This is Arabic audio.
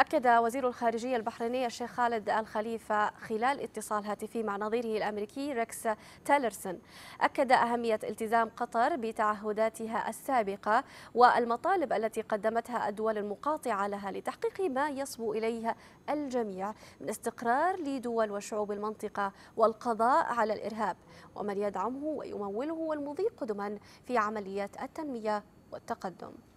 أكد وزير الخارجية البحريني الشيخ خالد الخليفة خلال اتصال هاتفي مع نظيره الأمريكي ريكس تيلرسون أكد أهمية التزام قطر بتعهداتها السابقة والمطالب التي قدمتها الدول المقاطعة لها لتحقيق ما يصبو إليها الجميع من استقرار لدول وشعوب المنطقة والقضاء على الإرهاب ومن يدعمه ويموله والمضي قدما في عمليات التنمية والتقدم